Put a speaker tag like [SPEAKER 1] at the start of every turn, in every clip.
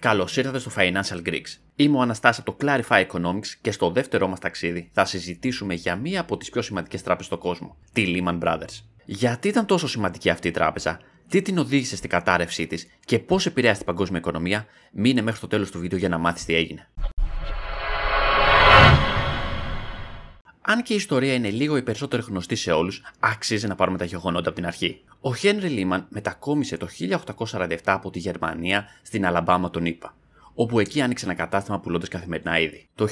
[SPEAKER 1] Καλώς ήρθατε στο Financial Greeks. Είμαι ο Αναστάσης από το Clarify Economics και στο δεύτερό μας ταξίδι θα συζητήσουμε για μία από τις πιο σημαντικές τράπεζες στον κόσμο, τη Lehman Brothers. Γιατί ήταν τόσο σημαντική αυτή η τράπεζα, τι την οδήγησε στην κατάρρευσή της και πώς επηρέασε την παγκόσμια οικονομία, μείνε μέχρι το τέλος του βίντεο για να μάθεις τι έγινε. Αν και η ιστορία είναι λίγο ή περισσότερο γνωστή σε όλους, αξίζει να πάρουμε τα γεγονότα από την αρχή. Ο Χένρι Λίμαν μετακόμισε το 1847 από τη Γερμανία στην Αλαμπάμα των ΗΠΑ, όπου εκεί άνοιξε ένα κατάστημα πουλώντας καθημερινά είδη. Το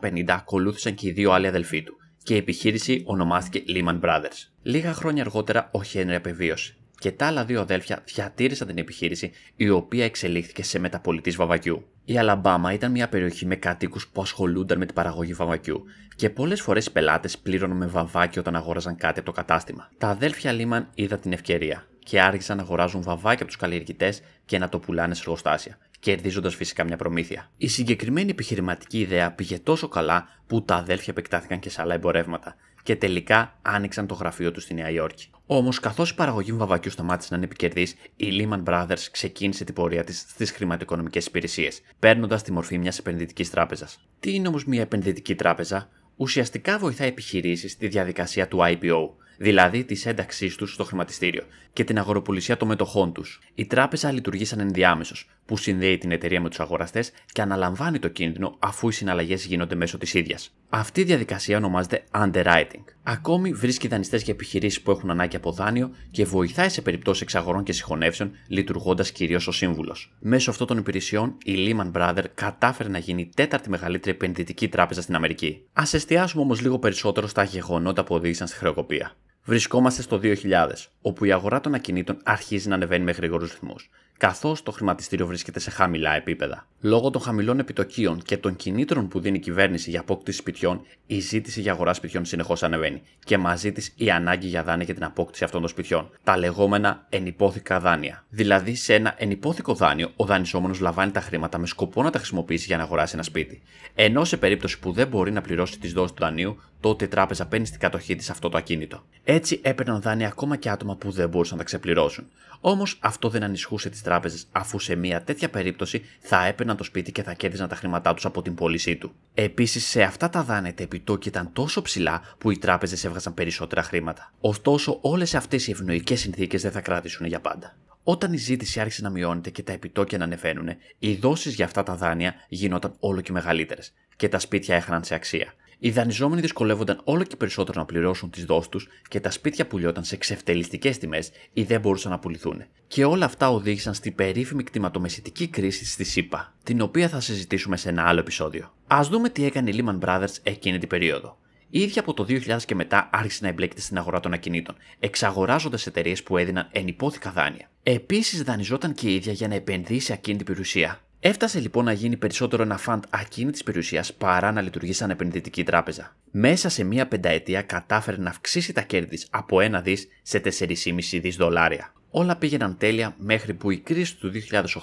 [SPEAKER 1] 1850 ακολούθησαν και οι δύο άλλοι αδελφοί του, και η επιχείρηση ονομάστηκε Lehman Brothers. Λίγα χρόνια αργότερα ο Χένρι απεβίωσε και τα άλλα δύο αδέλφια διατήρησαν την επιχείρηση, η οποία εξελίχθηκε σε μεταπολιτής βαβακιού. Η Αλαμπάμα ήταν μια περιοχή με κατοίκους που ασχολούνταν με την παραγωγή βαβακιού και πολλές φορές οι πελάτες πλήρωναν με βαβάκι όταν αγόραζαν κάτι από το κατάστημα. Τα αδέλφια Λίμαν είδαν την ευκαιρία και άρχισαν να αγοράζουν βαβάκι από τους καλλιεργητές και να το πουλάνε σε εργοστάσια, κερδίζοντας φυσικά μια προμήθεια. Η συγκεκριμένη επιχειρηματική ιδέα πήγε τόσο καλά που τα αδέλφια επεκτάθηκαν και σε άλλα εμπορεύματα και τελικά άνοιξαν το γραφείο τους στη Νέα Υόρκη. Όμως, καθώς η παραγωγή βαβακιού σταμάτησε να είναι επικερδής, η Lehman Brothers ξεκίνησε την πορεία της στις χρηματοοικονομικές υπηρεσίες, παίρνοντας τη μορφή μιας επενδυτικής τράπεζας. Τι είναι όμως μια επενδυτική τράπεζα, ουσιαστικά βοηθά επιχειρήσεις τη διαδικασία του IPO, δηλαδή της ένταξής τους στο χρηματιστήριο και την αγοροπολισία των μετοχών τους. Η τράπεζα λειτουργεί σαν ενδιάμεσος, που συνδέει την εταιρεία με τους αγοραστές και αναλαμβάνει το κίνδυνο αφού οι συναλλαγές γίνονται μέσω της ίδιας. Αυτή η διαδικασία ονομάζεται underwriting. Ακόμη βρίσκει δανειστές για επιχειρήσεις που έχουν ανάγκη από δάνειο και βοηθάει σε περιπτώσεις εξαγορών και συγχωνεύσεων, λειτουργώντας κυρίως ως σύμβουλος. Μέσω αυτών των υπηρεσιών, η Lehman Brothers κατάφερε να γίνει η τέταρτη μεγαλύτερη επενδυτική τράπεζα στην Αμερική. Ας εστιάσουμε όμως λίγο περισσότερο στα γεγονότα που οδήγησαν στη χρεοκοπία. Βρισκόμαστε στο 2000, όπου η αγορά των ακινήτων αρχίζει να ανεβαίνει με γρήγορους ρυθμούς καθώς το χρηματιστήριο βρίσκεται σε χαμηλά επίπεδα. Λόγω των χαμηλών επιτοκίων και των κινήτρων που δίνει η κυβέρνηση για απόκτηση σπιτιών, η ζήτηση για αγορά σπιτιών συνεχώς ανεβαίνει και μαζί της η ανάγκη για δάνεια για την απόκτηση αυτών των σπιτιών. Τα λεγόμενα ενυπόθηκα δάνεια. Δηλαδή, σε ένα ενυπόθηκο δάνειο, ο δανεισόμενος λαμβάνει τα χρήματα με σκοπό να τα χρησιμοποιήσει για να αγοράσει ένα σπίτι. Ενώ σε περίπτωση που δεν μπορεί να πληρώσει τις δόσεις του δανείου, τότε η τράπεζα παίρνει στην κατοχή της αυτό το ακίνητο. Έτσι έπαιρναν δάνεια ακόμα και άτομα που δεν μπορούσαν να τα ξεπληρώσουν. Όμως αυτό δεν ανισχούσε τις τράπεζες, αφού σε μια τέτοια περίπτωση θα έπαιρναν το σπίτι και θα κέρδιζαν τα χρήματά τους από την πώλησή του. Επίσης, σε αυτά τα δάνεια τα επιτόκια ήταν τόσο ψηλά που οι τράπεζες έβγαζαν περισσότερα χρήματα. Ωστόσο, όλες αυτές οι ευνοϊκές συνθήκες δεν θα κράτησουν για πάντα. Όταν η ζήτηση άρχισε να μειώνεται και τα επιτόκια να ανεβαίνουν, οι δόσεις για αυτά τα δάνεια γινόταν όλο και μεγαλύτερες και τα σπίτια έχαναν σε αξία. Οι δανειζόμενοι δυσκολεύονταν όλο και περισσότερο να πληρώσουν τις δόσεις τους και τα σπίτια πουλιόταν σε ξεφτελιστικές τιμές ή δεν μπορούσαν να πουληθούν. Και όλα αυτά οδήγησαν στην περίφημη κτηματομεσητική κρίση στη ΣΥΠΑ, την οποία θα συζητήσουμε σε ένα άλλο επεισόδιο. Ας δούμε τι έκανε η Lehman Brothers εκείνη την περίοδο. Ήδη από το 2000 και μετά άρχισε να εμπλέκεται στην αγορά των ακινήτων, εξαγοράζοντας εταιρείες που έδιναν ενυπόθηκα δάνεια. Επίσης, δανειζόταν και η ίδια για να επενδύσει ακίνητη περιουσία, Έφτασε λοιπόν να γίνει περισσότερο ένα φαντ ακίνητης περιουσίας παρά να λειτουργεί σαν επενδυτική τράπεζα. Μέσα σε μία πενταετία κατάφερε να αυξήσει τα κέρδη από ένα δις σε 4,5 δις δολάρια. Όλα πήγαιναν τέλεια μέχρι που η κρίση του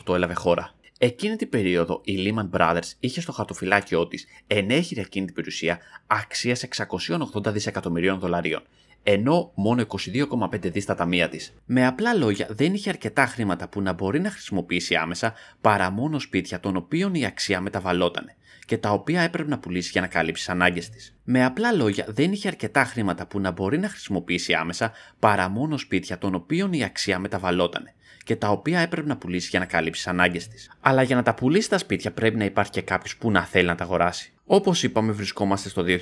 [SPEAKER 1] 2008 έλαβε χώρα. Εκείνη την περίοδο η Lehman Brothers είχε στο χαρτοφυλάκιό της ενέχειρη ακίνητη περιουσία αξίας 680 δισεκατομμυρίων δολαρίων ενώ μόνο 22,5 δις στα ταμεία της. Με απλά λόγια, δεν είχε αρκετά χρήματα που να μπορεί να χρησιμοποιήσει άμεσα παρά μόνο σπίτια των οποίων η αξία μεταβαλότανε και τα οποία έπρεπε να πουλήσει για να καλύψει τι ανάγκες της. Με απλά λόγια, δεν είχε αρκετά χρήματα που να μπορεί να χρησιμοποιήσει άμεσα παρά μόνο σπίτια των οποίων η αξία μεταβαλότανε και τα οποία έπρεπε να πουλήσει για να καλύψει τι ανάγκες της. Αλλά για να τα πουλήσει τα σπίτια πρέπει να υπάρχει και κάποιος που να θέλει να τα αγοράσει. Όπως είπαμε, βρισκόμαστε στο 2008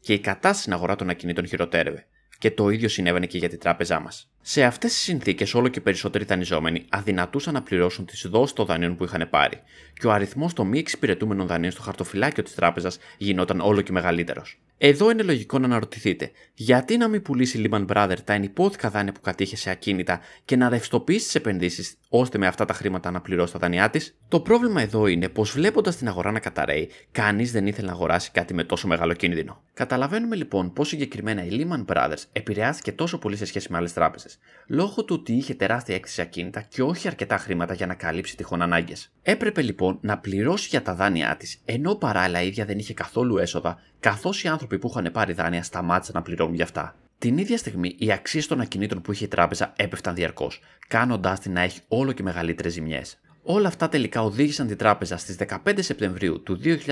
[SPEAKER 1] και η κατάσταση στην αγορά των ακινήτων χειροτέρευε. Και το ίδιο συνέβαινε και για την τράπεζά μας. Σε αυτές τις συνθήκες, όλο και περισσότεροι δανειζόμενοι αδυνατούσαν να πληρώσουν τις δόσεις των δανείων που είχαν πάρει, και ο αριθμός των μη εξυπηρετούμενων δανείων στο χαρτοφυλάκιο της τράπεζας γινόταν όλο και μεγαλύτερος. Εδώ είναι λογικό να αναρωτηθείτε, γιατί να μην πουλήσει η Lehman Brothers τα ενυπόθηκα δάνεια που κατήχε σε ακίνητα και να ρευστοποιήσει τις επενδύσεις ώστε με αυτά τα χρήματα να πληρώσει τα δάνειά της. Το πρόβλημα εδώ είναι πως βλέποντας την αγορά να καταραίει, κανείς δεν ήθελε να αγοράσει κάτι με τόσο μεγάλο κίνδυνο. Καταλαβαίνουμε λοιπόν πώ συγκεκριμένα η Lehman Brothers επηρεάστηκε τόσο πολύ σε σχέση με άλλες τράπεζες, λόγω του ότι είχε τεράστια έκθεση ακίνητα και όχι αρκετά χρήματα για να καλύψει τυχόν ανάγκες. Έπρεπε λοιπόν να πληρώσει για τα δάνειά της, ενώ παράλληλα η ίδια δεν είχε καθόλου έσοδα καθώς οι άνθρωποι που είχαν πάρει δάνεια σταμάτησαν να πληρώνουν για αυτά. Την ίδια στιγμή, οι αξίες των ακινήτων που είχε η τράπεζα έπεφταν διαρκώς, κάνοντάς την να έχει όλο και μεγαλύτερες ζημιές. Όλα αυτά τελικά οδήγησαν την τράπεζα στις 15 Σεπτεμβρίου του 2008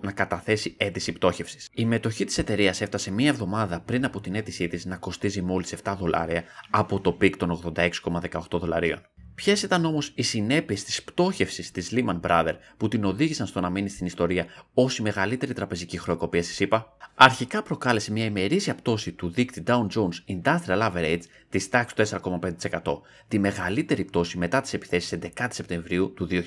[SPEAKER 1] να καταθέσει αίτηση πτώχευσης. Η μετοχή της εταιρείας έφτασε μία εβδομάδα πριν από την αίτησή της να κοστίζει μόλις 7 δολάρια από το πικ των 86,18 δολαρίων. Ποιες ήταν όμως οι συνέπειες της πτώχευσης της Lehman Brothers που την οδήγησαν στο να μείνει στην ιστορία ως η μεγαλύτερη τραπεζική χρεοκοπία στη ΣΥΠΑ. Αρχικά προκάλεσε μια ημερήσια πτώση του δείκτη Down Jones Industrial Average της τάξης 4,5%, τη μεγαλύτερη πτώση μετά τις επιθέσεις 11 Σεπτεμβρίου του 2001.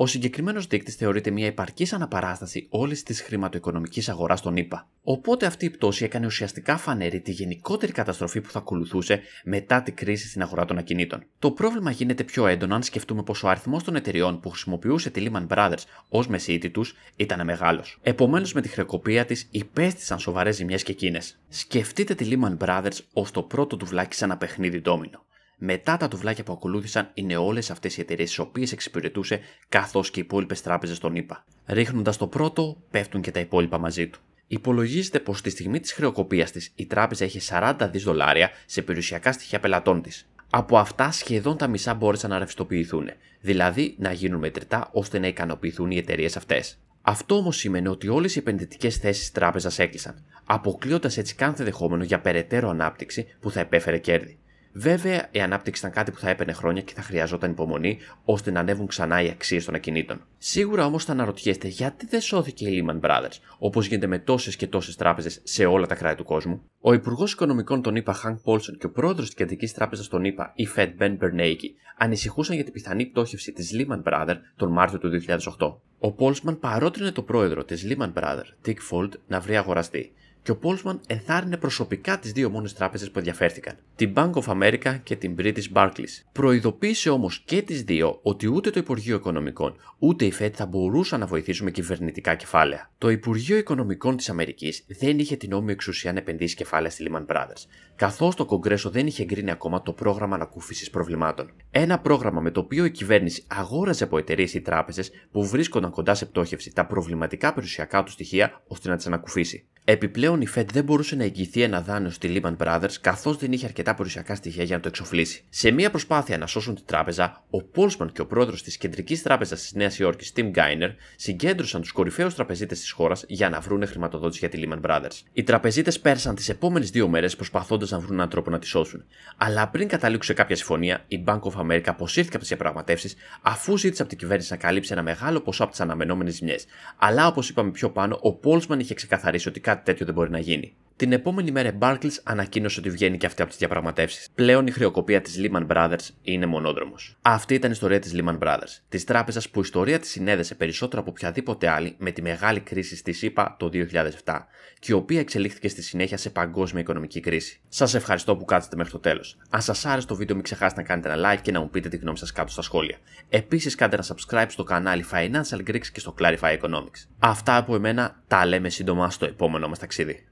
[SPEAKER 1] Ο συγκεκριμένος δείκτης θεωρείται μια επαρκής αναπαράσταση όλης της χρηματοοικονομικής αγοράς των ΗΠΑ. Οπότε αυτή η πτώση έκανε ουσιαστικά φανερή τη γενικότερη καταστροφή που θα ακολουθούσε μετά την κρίση στην αγορά των ακινήτων. Το πρόβλημα γίνεται πιο έντονο αν σκεφτούμε πως ο αριθμός των εταιριών που χρησιμοποιούσε τη Lehman Brothers ως μεσίτη τους ήταν μεγάλος. Επομένως, με τη χρεοκοπία της υπέστησαν σοβαρές ζημιές και εκείνες. Σκεφτείτε τη Lehman Brothers ως το πρώτο του βλάκι σε ένα παιχνίδι ντόμινο. Μετά τα τουβλάκια που ακολούθησαν είναι όλες αυτές οι εταιρείες τι οποίες εξυπηρετούσε καθώς και οι υπόλοιπες τράπεζες των ΗΠΑ. Ρίχνοντας το πρώτο, πέφτουν και τα υπόλοιπα μαζί του. Υπολογίζεται πως στη στιγμή της χρεοκοπίας της η τράπεζα είχε 40 δις δολάρια σε περιουσιακά στοιχεία πελατών της. Από αυτά σχεδόν τα μισά μπόρεσαν να ρευστοποιηθούν, δηλαδή να γίνουν μετρητά ώστε να ικανοποιηθούν οι εταιρείες αυτές. Αυτό όμως σήμαινε ότι όλες οι επενδυτικές θέσεις της τράπεζας έκλεισαν, αποκλείοντας έτσι κάθε δεχόμενο για περαιτέρω ανάπτυξη που θα επέφερε κέρδη. Βέβαια, η ανάπτυξη ήταν κάτι που θα έπαιρνε χρόνια και θα χρειαζόταν υπομονή ώστε να ανέβουν ξανά οι αξίες των ακινήτων. Σίγουρα όμως θα αναρωτιέστε γιατί δεν σώθηκε η Lehman Brothers, όπως γίνεται με τόσες και τόσες τράπεζες σε όλα τα κράτη του κόσμου. Ο Υπουργός Οικονομικών των ΗΠΑ, Hank Paulson, και ο πρόεδρος της Κεντρικής Τράπεζας των ΗΠΑ, η Fed Ben Bernanke, ανησυχούσαν για την πιθανή πτώχευση της Lehman Brothers τον Μάρτιο του 2008. Ο Πόλσμαν παρότρινε τον πρόεδρο της Lehman Brothers, Dick Fold, να βρει αγοραστή, και ο Πόλσμαν ενθάρρυνε προσωπικά τις δύο μόνες τράπεζες που ενδιαφέρθηκαν, την Bank of America και την British Barclays. Προειδοποίησε όμως και τις δύο ότι ούτε το Υπουργείο Οικονομικών ούτε η Fed θα μπορούσαν να βοηθήσουν με κυβερνητικά κεφάλαια. Το Υπουργείο Οικονομικών της Αμερικής δεν είχε την νόμιμη εξουσία να επενδύσει κεφάλαια στη Lehman Brothers, καθώς το Κογκρέσο δεν είχε εγκρίνει ακόμα το πρόγραμμα ανακούφισης προβλημάτων. Ένα πρόγραμμα με το οποίο η κυβέρνηση αγόραζε από εταιρείες ή τράπεζες που βρίσκονταν κοντά σε πτώχευση τα προβληματικά περιουσιακά του στοιχεία ώστε να τις ανακουφίσει. Επιπλέον, η Fed δεν μπορούσε να εγγυηθεί ένα δάνειο στη Lehman Brothers καθώς δεν είχε αρκετά περιουσιακά στοιχεία για να το εξοφλήσει. Σε μια προσπάθεια να σώσουν την τράπεζα, ο Πόλσμαν και ο πρόεδρος της Κεντρικής Τράπεζας της Νέας Υόρκης, Tim Geiner, συγκέντρωσαν τους κορυφαίους τραπεζίτες της χώρας για να βρουν χρηματοδότηση για τη Lehman Brothers. Οι τραπεζίτες πέρασαν τις επόμενες δύο μέρες προσπαθώντας να βρουν έναν τρόπο να τη σώσουν. Αλλά πριν καταλήξουν σε κάποια συμφωνία, η Bank of America αποσύρθηκε από τις διαπραγματεύσεις αφού ζήτησε από την κυβέρνηση να καλύψει ένα μεγάλο ποσό από τις αναμενόμενες ζημιές. Αλλά όπως είπαμε πιο πάνω, ο Πόλσμαν είχε ξεκαθαρίσει ότι κάτι τέτοιο δεν μπορεί να γίνει. Την επόμενη μέρα η Barclays ανακοίνωσε ότι βγαίνει και αυτή από τις διαπραγματεύσεις. Πλέον η χρεοκοπία της Lehman Brothers είναι μονόδρομος. Αυτή ήταν η ιστορία της Lehman Brothers, της τράπεζας που η ιστορία της συνέδεσε περισσότερο από οποιαδήποτε άλλη με τη μεγάλη κρίση στη ΣΥΠΑ το 2007 και η οποία εξελίχθηκε στη συνέχεια σε παγκόσμια οικονομική κρίση. Σας ευχαριστώ που κάτσετε μέχρι το τέλος. Αν σας άρεσε το βίντεο, μην ξεχάσετε να κάνετε ένα like και να μου πείτε τη γνώμη σας κάτω στα σχόλια. Επίσης, κάντε ένα subscribe στο κανάλι Financial Greeks και στο Clarify Economics. Αυτά από εμένα, τα λέμε σύντομα στο επόμενό μας ταξίδι.